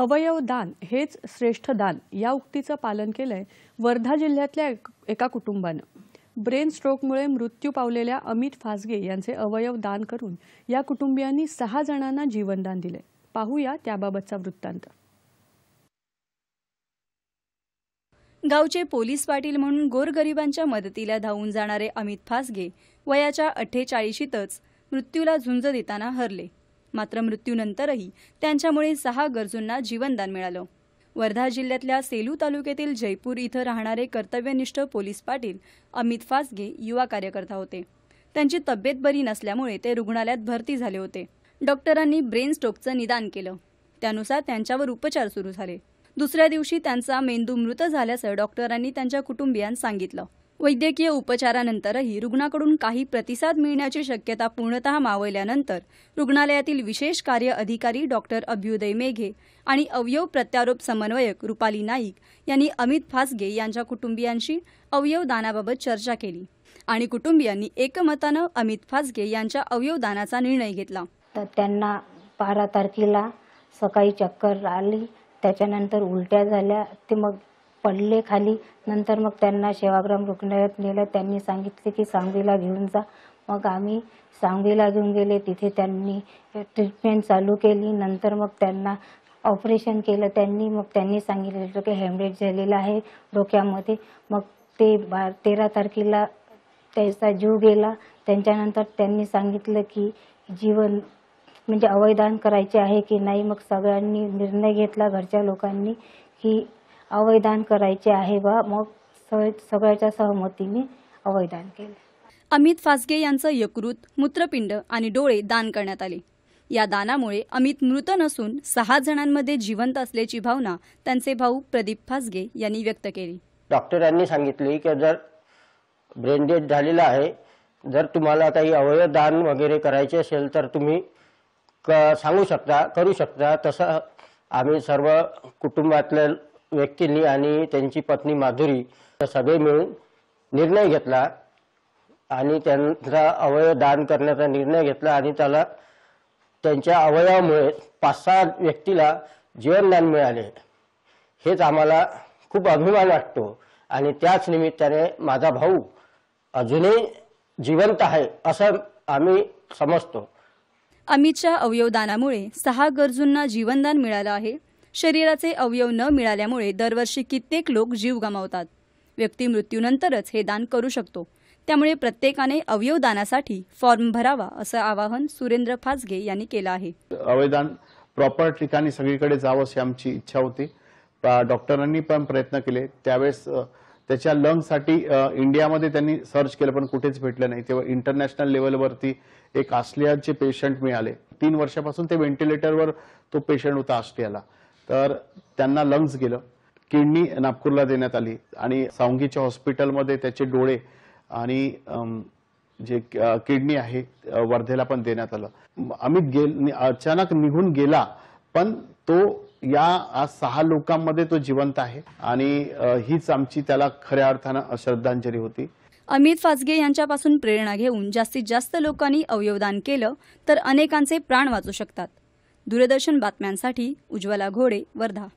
अवयव दान हेच श्रेष्ठ दान या उक्तीचं पालन केलंय वर्धा जिल्ह्यातल्या एका कुटुंबानं ब्रेन स्ट्रोकमुळे मृत्यू पावलेल्या अमित फासगे यांचे अवयव दान करून या कुटुंबियांनी सहा जणांना जीवनदान दिले पाहूया त्याबाबतचा वृत्तांत गावचे पोलीस पाटील म्हणून गोरगरिबांच्या मदतीला धावून जाणारे अमित फासगे वयाच्या अठ्ठेचाळीशीतच मृत्यूला झुंज देताना हरले मात्र मृत्यूनंतरही त्यांच्यामुळे सहा गरजूंना जीवनदान मिळालं वर्धा जिल्ह्यातल्या सेलू तालुक्यातील जयपूर इथं राहणारे कर्तव्यनिष्ठ पोलीस पाटील अमित फासगे युवा कार्यकर्ता होते त्यांची तब्येत बरी नसल्यामुळे ते रुग्णालयात भरती झाले होते डॉक्टरांनी ब्रेन स्ट्रोकचं निदान केलं त्यानुसार त्यांच्यावर उपचार सुरू झाले दुसऱ्या दिवशी त्यांचा मेंदू मृत झाल्याचं डॉक्टरांनी त्यांच्या कुटुंबियांना सांगितलं वैद्यकीय उपचारानंतरही रुग्णाकडून काही प्रतिसाद मिळण्याची शक्यता पूर्णतः मावळल्यानंतर रुग्णालयातील विशेष कार्य अधिकारी डॉक्टर अभ्युदय मेघे आणि अवयव प्रत्यारोप समन्वयक रुपाली नाईक यांनी अमित फासगे यांच्या कुटुंबियांशी अवयव दानाबाबत चर्चा केली आणि कुटुंबियांनी एकमतानं अमित फासगे यांच्या अवयवदानाचा निर्णय घेतला तर त्यांना बारा तारखेला सकाळी चक्कर आली त्याच्यानंतर उलट्या झाल्या ते मग पडले खाली नंतर मग त्यांना सेवाग्राम रुग्णालयात नेलं त्यांनी सांगितले की सांगवीला घेऊन जा मग आम्ही सांगवीला घेऊन गेले तिथे त्यांनी ट्रीटमेंट चालू केली नंतर मग त्यांना ऑपरेशन केलं त्यांनी मग त्यांनी सांगितलं की हॅमरेज झालेलं आहे डोक्यामध्ये मग ते बा तेरा तारखेला त्याचा जीव गेला त्यांच्यानंतर त्यांनी सांगितलं की जीवन म्हणजे अवयदान करायचे आहे की नाही मग सगळ्यांनी निर्णय घेतला घरच्या लोकांनी की अवयदान करायचे आहे व मग सगळ्याच्या सहमतीने अवयदान केले अमित फासगे यांचं यकृत मूत्रपिंड आणि डोळे दान करण्यात आले या दानामुळे अमित मृत नसून सहा जणांमध्ये जिवंत असल्याची भावना त्यांचे भाऊ प्रदीप फासगे यांनी व्यक्त केली डॉक्टरांनी सांगितले की जर ब्रेन झालेला आहे जर तुम्हाला काही अवयव दान वगैरे करायचे असेल तर तुम्ही सांगू शकता करू शकता तसं आम्ही सर्व कुटुंबातल्या व्यक्तींनी आणि त्यांची पत्नी माधुरी सगळे मिळून निर्णय घेतला आणि त्यांचा अवयव दान करण्याचा निर्णय घेतला आणि त्याला त्यांच्या अवयवामुळे पाच सहा व्यक्तीला जीवनदान मिळाले हेच आम्हाला खूप अभिमान वाटतो आणि त्याच निमित्ताने माझा भाऊ अजूनही जिवंत आहे असं आम्ही समजतो अमितच्या अवयवदानामुळे सहा गरजूंना जीवनदान मिळालं आहे शरीराचे अवयव न मिळाल्यामुळे दरवर्षी कित्येक लोक जीव गमावतात व्यक्ती मृत्यूनंतरच हे दान करू शकतो त्यामुळे प्रत्येकाने अवयव दानासाठी फॉर्म भरावा असं आवाहन सुरेंद्र फाजगे यांनी केलं आहे अवयदान प्रॉपर ठिकाणी सगळीकडे जावं अशी आमची इच्छा होती डॉक्टरांनी पण प्रयत्न केले त्यावेळेस त्याच्या लंग साठी इंडियामध्ये त्यांनी सर्च केलं पण कुठेच भेटलं नाही तेव्हा इंटरनॅशनल लेवलवरती एक ऑस्ट्रेलियाचे पेशंट मिळाले तीन वर्षापासून ते व्हेंटिलेटरवर तो पेशंट होता ऑस्ट्रेलियाला तर त्यांना लंग्स गेलं किडनी नागपूरला देण्यात आली आणि सावंगीच्या हॉस्पिटलमध्ये त्याचे डोळे आणि जे किडनी आहे वर्धेला पण देण्यात आलं अमित गेल अचानक निघून गेला पण तो या सहा लोकांमध्ये तो जिवंत आहे आणि हीच आमची त्याला खऱ्या अर्थानं श्रद्धांजली होती अमित फाजगे यांच्यापासून प्रेरणा घेऊन जास्तीत जास्त लोकांनी अवयवदान केलं तर अनेकांचे प्राण वाचू शकतात दूरदर्शन बातम्यांसाठी उज्ज्वला घोडे वर्धा